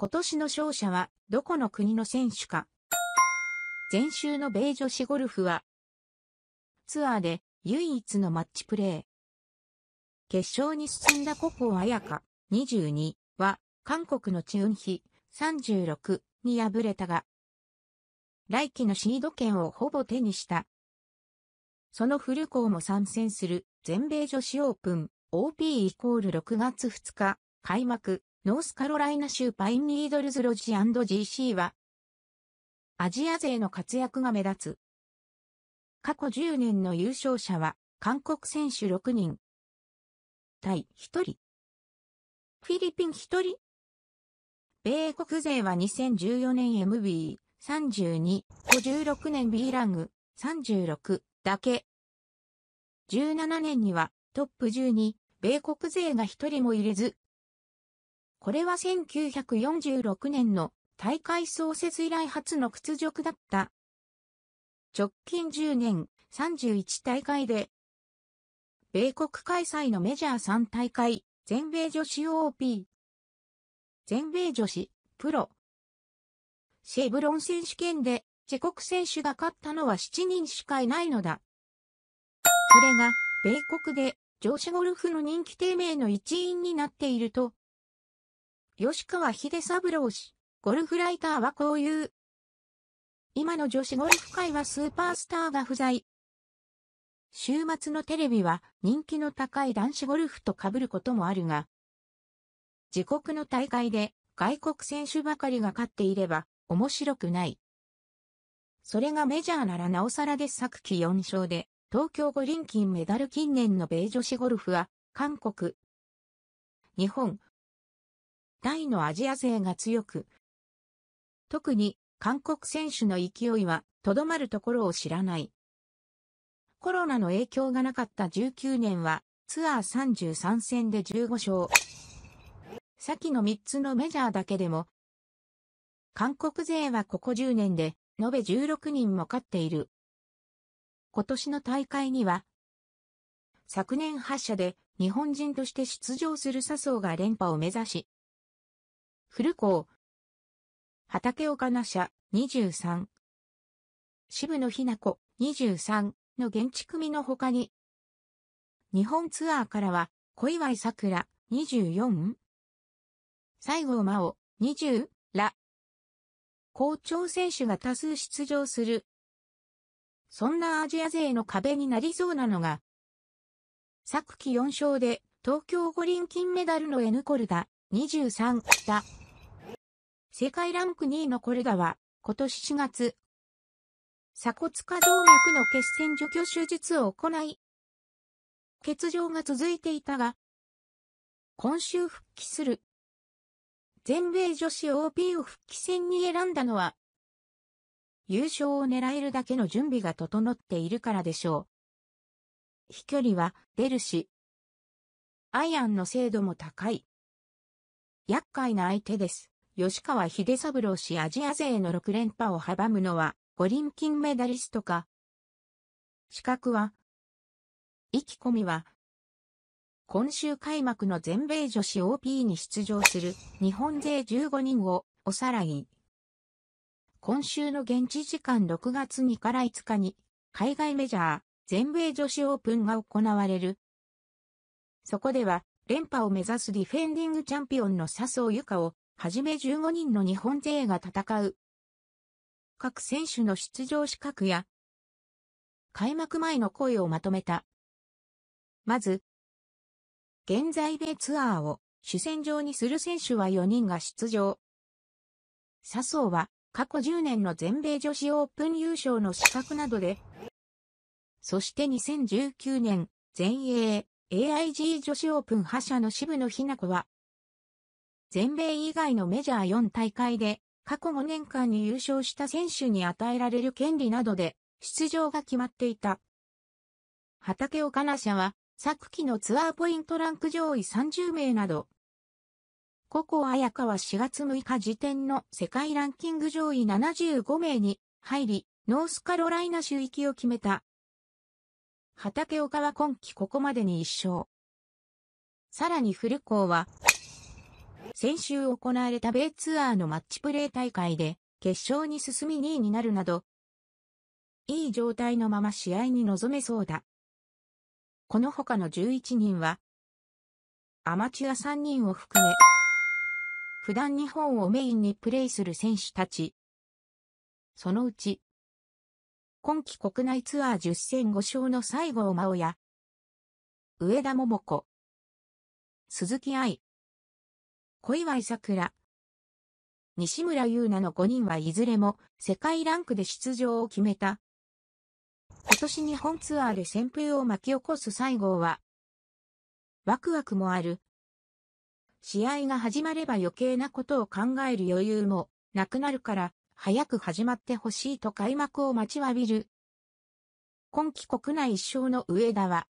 今年の勝者はどこの国の選手か。前週の米女子ゴルフは、ツアーで唯一のマッチプレー。決勝に進んだ古ア彩香22は、韓国のチュンヒ36に敗れたが、来季のシード権をほぼ手にした。そのフルコーも参戦する全米女子オープン OP イコール6月2日開幕。ノースカロライナ州パインニードルズロジー &GC は、アジア勢の活躍が目立つ。過去10年の優勝者は、韓国選手6人。タイ1人。フィリピン1人。米国勢は2014年 MB、32、56年 B ラング、36、だけ。17年には、トップ12、米国勢が1人も入れず、これは1946年の大会創設以来初の屈辱だった。直近10年31大会で、米国開催のメジャー3大会、全米女子 OP、全米女子、プロ、シェブロン選手権で、チェコ選手が勝ったのは7人しかいないのだ。それが、米国で、上司ゴルフの人気低迷の一因になっていると吉川秀三郎氏、ゴルフライターはこう言う。今の女子ゴルフ界はスーパースターが不在。週末のテレビは人気の高い男子ゴルフと被ることもあるが、自国の大会で外国選手ばかりが勝っていれば面白くない。それがメジャーならなおさらで昨季4勝で、東京五輪金メダル近年の米女子ゴルフは、韓国、日本、大のアジア勢が強く、特に韓国選手の勢いはとどまるところを知らない。コロナの影響がなかった19年はツアー33戦で15勝。先の3つのメジャーだけでも、韓国勢はここ10年で延べ16人も勝っている。今年の大会には、昨年発射で日本人として出場する笹生が連覇を目指し、古港。畑岡那社、23。渋野日向子、23の現地組の他に、日本ツアーからは、小祝桜、24? 西郷真央、20? ら。校長選手が多数出場する。そんなアジア勢の壁になりそうなのが、昨季4勝で東京五輪金メダルのエヌコルダ、23だ。世界ランク2位のコルダは、今年4月、鎖骨下動脈の血栓除去手術を行い、欠場が続いていたが、今週復帰する。全米女子 o p を復帰戦に選んだのは、優勝を狙えるだけの準備が整っているからでしょう。飛距離は出るし、アイアンの精度も高い。厄介な相手です。吉川秀三郎氏アジア勢の6連覇を阻むのは、五輪金メダリストか。資格は、意気込みは、今週開幕の全米女子 OP に出場する日本勢15人をおさらい。今週の現地時間6月2から5日に海外メジャー全米女子オープンが行われる。そこでは連覇を目指すディフェンディングチャンピオンの笹生由香をはじめ15人の日本勢が戦う。各選手の出場資格や、開幕前の声をまとめた。まず、現在米ツアーを主戦場にする選手は4人が出場。笹生は過去10年の全米女子オープン優勝の資格などで、そして2019年全英 AIG 女子オープン覇者の渋野日向子は全米以外のメジャー4大会で過去5年間に優勝した選手に与えられる権利などで出場が決まっていた。畑岡奈社は昨季のツアーポイントランク上位30名など、ココア香は4月6日時点の世界ランキング上位75名に入り、ノースカロライナ州域を決めた。畑岡は今季ここまでに1勝。さらに古ルは先週行われた米ツアーのマッチプレー大会で、決勝に進み2位になるなど、いい状態のまま試合に臨めそうだ。この他の11人は、アマチュア3人を含め、普段日本をメインにプレイする選手たち。そのうち、今季国内ツアー10戦5勝の西郷真央や、上田桃子、鈴木愛、小祝さ西村優奈の5人はいずれも世界ランクで出場を決めた。今年日本ツアーで旋風を巻き起こす西郷は、ワクワクもある。試合が始まれば余計なことを考える余裕もなくなるから、早く始まってほしいと開幕を待ちわびる。今季国内一勝の上田は、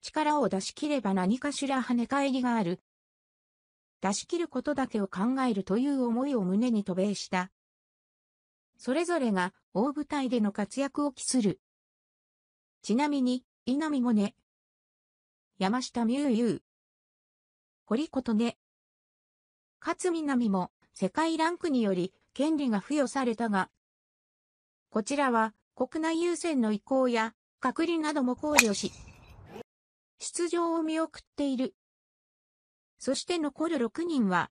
力を出し切れば何かしら跳ね返りがある出し切ることだけを考えるという思いを胸に渡米した。それぞれが大舞台での活躍を期する。ちなみに、稲見萌音、山下美優優、堀琴音、勝みも世界ランクにより権利が付与されたが、こちらは国内優先の意向や隔離なども考慮し、出場を見送っている。そして残る6人は、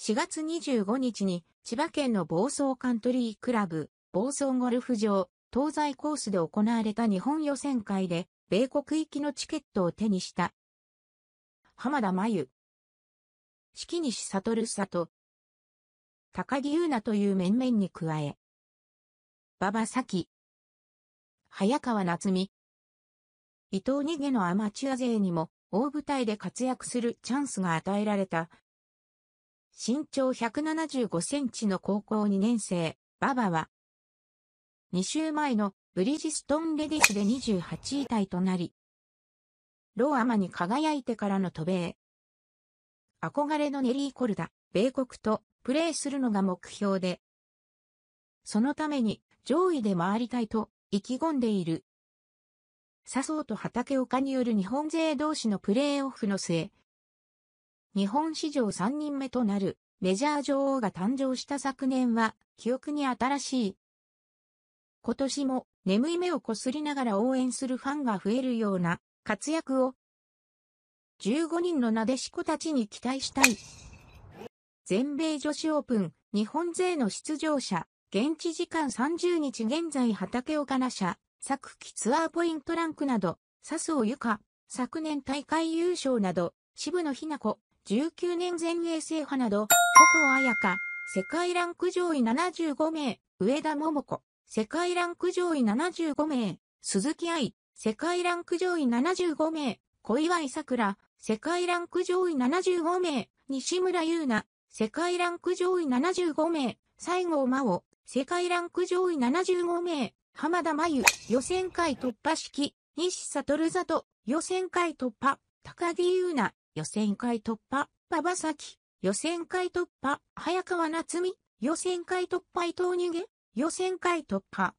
4月25日に千葉県の房総カントリークラブ、房総ゴルフ場、東西コースで行われた日本予選会で、米国行きのチケットを手にした。浜田真由。四季西悟里。高木優奈という面々に加え。馬場咲。早川夏美。伊藤逃げのアマチュア勢にも大舞台で活躍するチャンスが与えられた。身長175センチの高校2年生、馬場は、2週前のブリヂストンレディスで28位タイとなり、ローアマに輝いてからの渡米。憧れのネリー・コルダ、米国とプレーするのが目標で、そのために上位で回りたいと意気込んでいる。笹生と畑岡による日本勢同士のプレーオフの末、日本史上3人目となるメジャー女王が誕生した昨年は記憶に新しい。今年も眠い目をこすりながら応援するファンが増えるような活躍を15人のなでしこたちに期待したい。全米女子オープン日本勢の出場者、現地時間30日現在畑岡那社、昨季ツアーポイントランクなど、笹生由か、昨年大会優勝など、渋野ひな子、19年全英制覇など、北尾彩香、世界ランク上位75名、上田桃子、世界ランク上位75名、鈴木愛、世界ランク上位75名、小岩井桜、世界ランク上位75名、西村優奈、世界ランク上位75名、西郷真央、世界ランク上位75名、浜田真由、予選会突破式、西悟里、予選会突破、高木優奈、予選会突破、馬場咲、予選会突破、早川夏美、予選会突破伊藤逃げ、予選会突破。